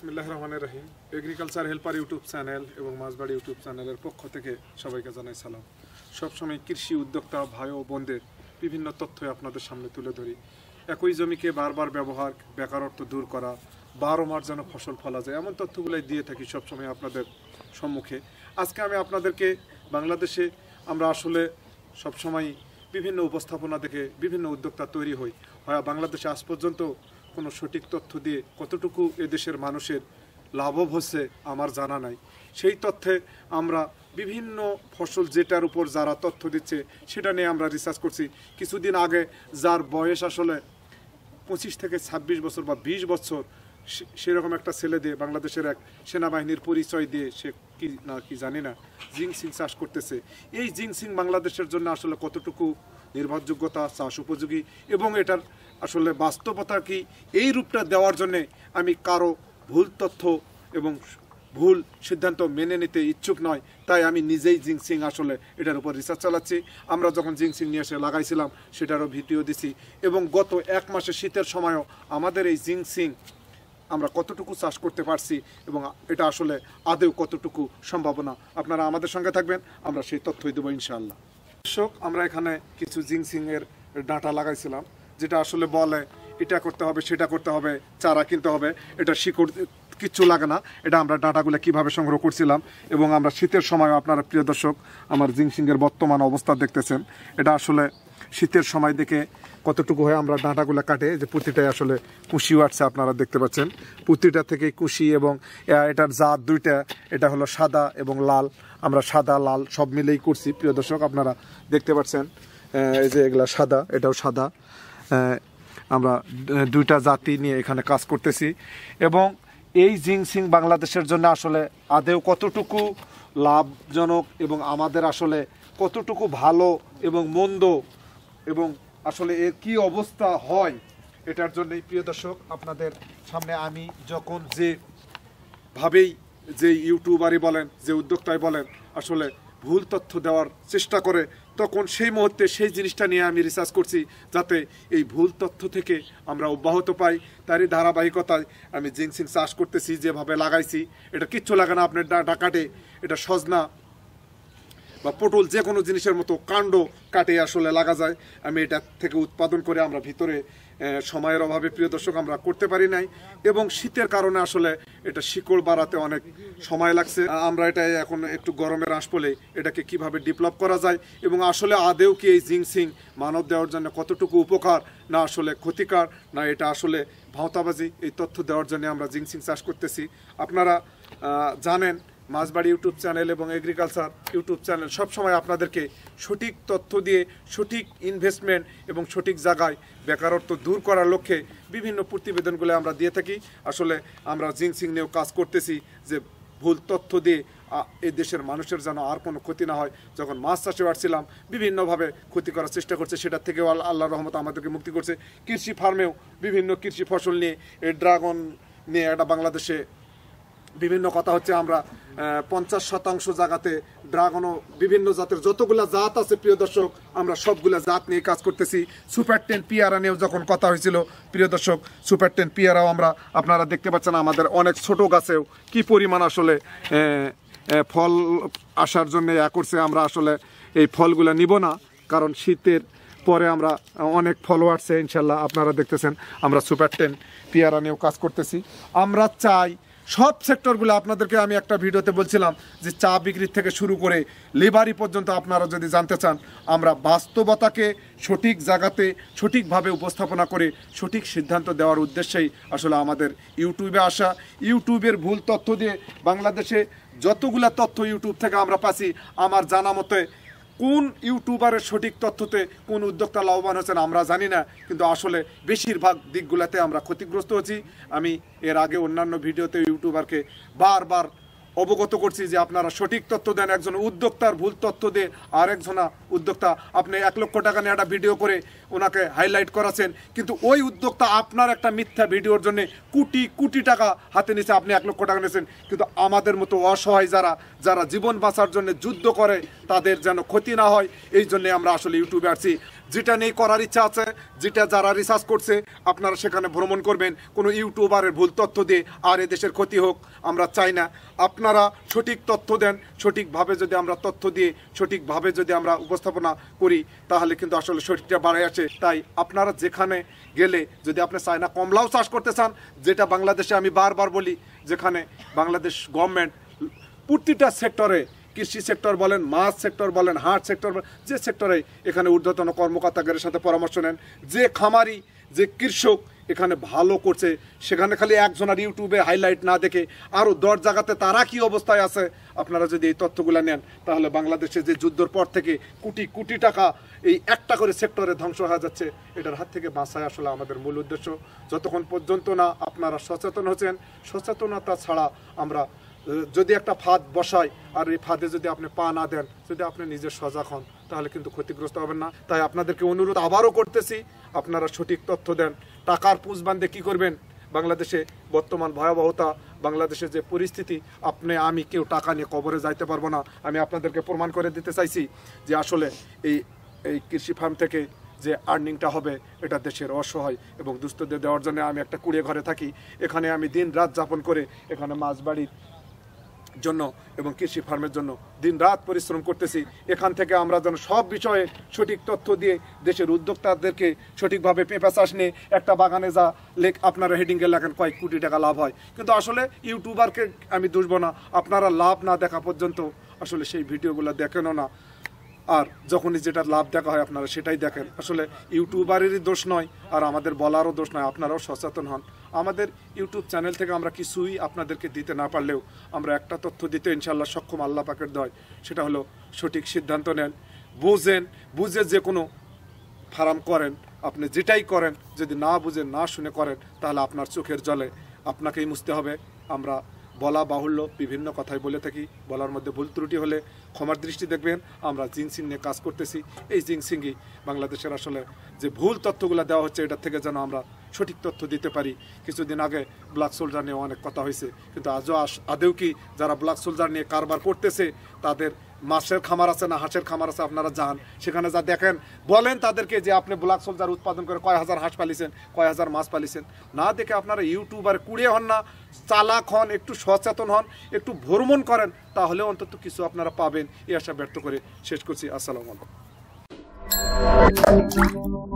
বিসমিল্লাহ রহমানের রহিম এগ্রিকালচার হেল্পার ইউটিউব চ্যানেল এবং মাছবাড়ি ইউটিউব চ্যানেলের পক্ষ থেকে সবাইকে জানাই সালাম সবসময় কৃষি উদ্যোক্তা ভাই ও বোনদের বিভিন্ন তথ্যই আপনাদের সামনে তুলে ধরি একই জমিকে বারবার ব্যবহার বেকারত্ব দূর করা বারো মাস যেন ফসল ফলা যায় এমন তথ্যগুলোই দিয়ে থাকি সবসময় আপনাদের সম্মুখে আজকে আমি আপনাদেরকে বাংলাদেশে আমরা আসলে সবসময় বিভিন্ন উপস্থাপনা দেখে বিভিন্ন উদ্যোক্তা তৈরি হই হয় হ্যাঁ, বাংলাদেশে আজ পর্যন্ত কোনো সঠিক তথ্য দিয়ে কতটুকু এদেশের মানুষের লাভব হচ্ছে আমার জানা নাই সেই তথ্যে আমরা বিভিন্ন ফসল যেটার উপর যারা তথ্য দিচ্ছে সেটা নিয়ে আমরা রিসার্চ করছি কিছুদিন আগে যার বয়স আসলে পঁচিশ থেকে ২৬ বছর বা ২০ বছর সেরকম একটা ছেলে দিয়ে বাংলাদেশের এক সেনাবাহিনীর পরিচয় দিয়ে সে কি না কি জানি না জিং সিং চাষ করতেছে এই জিং সিং বাংলাদেশের জন্য আসলে কতটুকু নির্ভরযোগ্যতা চাষ উপযোগী এবং এটার আসলে বাস্তবতা কি এই রূপটা দেওয়ার জন্যে আমি কারো ভুল তথ্য এবং ভুল সিদ্ধান্ত মেনে নিতে ইচ্ছুক নয় তাই আমি নিজেই জিংসিং আসলে এটার উপর রিসার্চ চালাচ্ছি আমরা যখন জিংসিং নিয়ে এসে লাগাইছিলাম সেটারও ভিডিও দিছি এবং গত এক মাসে শীতের সময়ও আমাদের এই জিংসিং আমরা কতটুকু চাষ করতে পারছি এবং এটা আসলে আদেও কতটুকু সম্ভাবনা আপনারা আমাদের সঙ্গে থাকবেন আমরা সেই তথ্যই দেবো ইনশাআল্লাহ দর্শক আমরা এখানে কিছু এর ডাঁটা লাগাইছিলাম যেটা আসলে বলে এটা করতে হবে সেটা করতে হবে চারা কিনতে হবে এটা শিকড় কিচ্ছু লাগে না এটা আমরা ডাটাগুলো কিভাবে সংগ্রহ করছিলাম এবং আমরা শীতের সময় আপনারা প্রিয় দর্শক আমার এর বর্তমান অবস্থা দেখতেছেন এটা আসলে শীতের সময় দেখে কতটুকু হয় আমরা ডাঁটাগুলো কাটে যে প্রতিটাই আসলে কুশিও আছে আপনারা দেখতে পাচ্ছেন প্রতিটা থেকে কুশি এবং এটার জাত দুইটা এটা হলো সাদা এবং লাল আমরা সাদা লাল সব মিলেই করছি প্রিয় দর্শক আপনারা দেখতে পাচ্ছেন এই যে এগুলা সাদা এটাও সাদা আমরা দুইটা জাতি নিয়ে এখানে কাজ করতেছি এবং এই সিং বাংলাদেশের জন্য আসলে আদেও কতটুকু লাভজনক এবং আমাদের আসলে কতটুকু ভালো এবং মন্দ এবং আসলে এর কি অবস্থা হয় এটার জন্যই প্রিয় দর্শক আপনাদের সামনে আমি যখন যে ভাবেই যে ইউটিউবারই বলেন যে উদ্যোক্তাই বলেন আসলে ভুল তথ্য দেওয়ার চেষ্টা করে তখন সেই মুহূর্তে সেই জিনিসটা নিয়ে আমি রিসার্চ করছি যাতে এই ভুল তথ্য থেকে আমরা অব্যাহত পাই তারই ধারাবাহিকতায় আমি জিনসিং চাষ করতেছি যেভাবে লাগাইছি এটা কিচ্ছু লাগে না আপনার ডাকাটে এটা সজনা বা পটল যে কোনো জিনিসের মতো কাণ্ড কাটে আসলে লাগা যায় আমি এটা থেকে উৎপাদন করে আমরা ভিতরে সময়ের অভাবে প্রিয় দর্শক আমরা করতে পারি নাই এবং শীতের কারণে আসলে এটা শিকড় বাড়াতে অনেক সময় লাগছে আমরা এটা এখন একটু গরমের আঁশ পলে এটাকে কিভাবে ডেভেলপ করা যায় এবং আসলে আদেও কি এই সিং মানব দেওয়ার জন্য কতটুকু উপকার না আসলে ক্ষতিকার না এটা আসলে ভাঁওতাবাজি এই তথ্য দেওয়ার জন্য আমরা সিং চাষ করতেছি আপনারা জানেন মাছবাড়ি ইউটিউব চ্যানেল এবং এগ্রিকালচার ইউটিউব চ্যানেল সবসময় আপনাদেরকে সঠিক তথ্য দিয়ে সঠিক ইনভেস্টমেন্ট এবং সঠিক জায়গায় বেকারত্ব দূর করার লক্ষ্যে বিভিন্ন প্রতিবেদনগুলো আমরা দিয়ে থাকি আসলে আমরা জিংসিং নিয়েও কাজ করতেছি যে ভুল তথ্য দিয়ে এই দেশের মানুষের যেন আর কোনো ক্ষতি না হয় যখন মাছ চাষে বাড়ছিলাম বিভিন্নভাবে ক্ষতি করার চেষ্টা করছে সেটা থেকেও আল্লাহ রহমত আমাদেরকে মুক্তি করছে কৃষি ফার্মেও বিভিন্ন কৃষি ফসল নিয়ে এই ড্রাগন নিয়ে একটা বাংলাদেশে বিভিন্ন কথা হচ্ছে আমরা পঞ্চাশ শতাংশ জায়গাতে ড্রাগনও বিভিন্ন জাতের যতগুলা জাত আছে প্রিয় দর্শক আমরা সবগুলো জাত নিয়ে কাজ করতেছি সুপার টেন পিয়ারা নিয়েও যখন কথা হয়েছিল প্রিয় দর্শক সুপার টেন পিয়ারাও আমরা আপনারা দেখতে পাচ্ছেন আমাদের অনেক ছোট গাছেও কি পরিমাণ আসলে ফল আসার জন্য ইয়া করছে আমরা আসলে এই ফলগুলা নিব না কারণ শীতের পরে আমরা অনেক আসছে ইনশাল্লাহ আপনারা দেখতেছেন আমরা সুপার টেন পিয়ারা নিয়েও কাজ করতেছি আমরা চাই সব সেক্টরগুলো আপনাদেরকে আমি একটা ভিডিওতে বলছিলাম যে চা বিক্রির থেকে শুরু করে লেবারি পর্যন্ত আপনারা যদি জানতে চান আমরা বাস্তবতাকে সঠিক জায়গাতে সঠিকভাবে উপস্থাপনা করে সঠিক সিদ্ধান্ত দেওয়ার উদ্দেশ্যেই আসলে আমাদের ইউটিউবে আসা ইউটিউবের ভুল তথ্য দিয়ে বাংলাদেশে যতগুলা তথ্য ইউটিউব থেকে আমরা পাচ্ছি আমার জানা মতে কোন ইউটিউবারের সঠিক তথ্যতে কোন উদ্যোক্তা লাভবান হচ্ছেন আমরা জানি না কিন্তু আসলে বেশিরভাগ দিকগুলোতে আমরা ক্ষতিগ্রস্ত হচ্ছি আমি এর আগে অন্যান্য ভিডিওতে ইউটিউবারকে বারবার অবগত করছি যে আপনারা সঠিক তথ্য দেন একজন উদ্যোক্তার ভুল তথ্য দিয়ে আর একজনা উদ্যোক্তা আপনি এক লক্ষ টাকা নিয়ে একটা ভিডিও করে ওনাকে হাইলাইট করাছেন কিন্তু ওই উদ্যোক্তা আপনার একটা মিথ্যা ভিডিওর জন্য কোটি কোটি টাকা হাতে নিছে আপনি এক লক্ষ টাকা নিয়েছেন কিন্তু আমাদের মতো অসহায় যারা যারা জীবন বাঁচার জন্য যুদ্ধ করে তাদের যেন ক্ষতি না হয় এই জন্যে আমরা আসলে ইউটিউবে আসছি যেটা নেই করার ইচ্ছা আছে যেটা যারা রিসার্চ করছে আপনারা সেখানে ভ্রমণ করবেন কোনো ইউটিউবারের ভুল তথ্য দিয়ে আর এ দেশের ক্ষতি হোক আমরা চাই না আপনারা সঠিক তথ্য দেন সঠিকভাবে যদি আমরা তথ্য দিয়ে সঠিকভাবে যদি আমরা উপস্থাপনা করি তাহলে কিন্তু আসলে সঠিকটা বাড়াই আছে তাই আপনারা যেখানে গেলে যদি আপনি না কমলাও চাষ করতে চান যেটা বাংলাদেশে আমি বারবার বলি যেখানে বাংলাদেশ গভর্নমেন্ট প্রতিটা সেক্টরে কৃষি সেক্টর বলেন মাছ সেক্টর বলেন হাট সেক্টর যে সেক্টরে এখানে ঊর্ধ্বতন কর্মকর্তাদের সাথে পরামর্শ নেন যে খামারি যে কৃষক এখানে ভালো করছে সেখানে খালি একজনের ইউটিউবে হাইলাইট না দেখে আরও দশ জায়গাতে তারা কি অবস্থায় আছে আপনারা যদি এই তথ্যগুলো নেন তাহলে বাংলাদেশে যে যুদ্ধর পর থেকে কোটি কোটি টাকা এই একটা করে সেক্টরে ধ্বংস হয়ে যাচ্ছে এটার হাত থেকে বাঁচায় আসলে আমাদের মূল উদ্দেশ্য যতক্ষণ পর্যন্ত না আপনারা সচেতন হচ্ছেন সচেতনতা ছাড়া আমরা যদি একটা ফাঁদ বসায় আর এই ফাঁদে যদি আপনি পা না দেন যদি আপনি নিজে সজাগ হন তাহলে কিন্তু ক্ষতিগ্রস্ত হবেন না তাই আপনাদেরকে অনুরোধ আবারও করতেছি আপনারা সঠিক তথ্য দেন টাকার পুঁজ বান্ধে কী করবেন বাংলাদেশে বর্তমান ভয়াবহতা বাংলাদেশে যে পরিস্থিতি আপনি আমি কেউ টাকা নিয়ে কবরে যাইতে পারবো না আমি আপনাদেরকে প্রমাণ করে দিতে চাইছি যে আসলে এই এই কৃষি ফার্ম থেকে যে আর্নিংটা হবে এটা দেশের অসহায় এবং দুস্থদের দেওয়ার জন্য আমি একটা কুড়িয়ে ঘরে থাকি এখানে আমি দিন রাত যাপন করে এখানে মাছ বাড়ির জন্য এবং কৃষি ফার্মের জন্য দিন রাত পরিশ্রম করতেছি এখান থেকে আমরা যেন সব বিষয়ে সঠিক তথ্য দিয়ে দেশের উদ্যোক্তাদেরকে সঠিকভাবে পেঁপা চাষ নিয়ে একটা বাগানে যা লেখ আপনারা হেডিংয়ে লেখেন কয়েক কোটি টাকা লাভ হয় কিন্তু আসলে ইউটিউবারকে আমি দুষবো না আপনারা লাভ না দেখা পর্যন্ত আসলে সেই ভিডিওগুলো দেখেনও না আর যখনই যেটা লাভ দেখা হয় আপনারা সেটাই দেখেন আসলে ইউটিউবারেরই দোষ নয় আর আমাদের বলারও দোষ নয় আপনারাও সচেতন হন আমাদের ইউটিউব চ্যানেল থেকে আমরা কিছুই আপনাদেরকে দিতে না পারলেও আমরা একটা তথ্য দিতে ইনশাল্লাহ সক্ষম আল্লাহ পাকের দয় সেটা হলো সঠিক সিদ্ধান্ত নেন বুঝেন বুঝে যে কোনো ফার্ম করেন আপনি যেটাই করেন যদি না বুঝেন না শুনে করেন তাহলে আপনার চোখের জলে আপনাকেই মুছতে হবে আমরা বলা বাহুল্য বিভিন্ন কথাই বলে থাকি বলার মধ্যে ভুল ত্রুটি হলে ক্ষমার দৃষ্টি দেখবেন আমরা জিনসিং নিয়ে কাজ করতেছি এই জিনসিংই বাংলাদেশের আসলে যে ভুল তথ্যগুলো দেওয়া হচ্ছে এটা থেকে যেন আমরা সঠিক তথ্য দিতে পারি কিছুদিন আগে ব্ল্যাক সোলজার নিয়ে অনেক কথা হয়েছে কিন্তু আজও আদেও কি যারা ব্ল্যাক সোলজার নিয়ে কারবার করতেছে তাদের মাছের খামার আছে না হাঁসের খামার আছে আপনারা যান সেখানে যা দেখেন বলেন তাদেরকে যে আপনি ব্ল্যাক সোলজার উৎপাদন করে কয় হাজার হাঁস পালিয়েছেন কয় হাজার মাছ পালিয়েছেন না দেখে আপনারা ইউটিউবার কুড়ে হন না চালাক হন একটু সচেতন হন একটু ভ্রমণ করেন তাহলে অন্তত কিছু আপনারা পাবেন এই আশা ব্যর্থ করে শেষ করছি আসসালামু আলাইকুম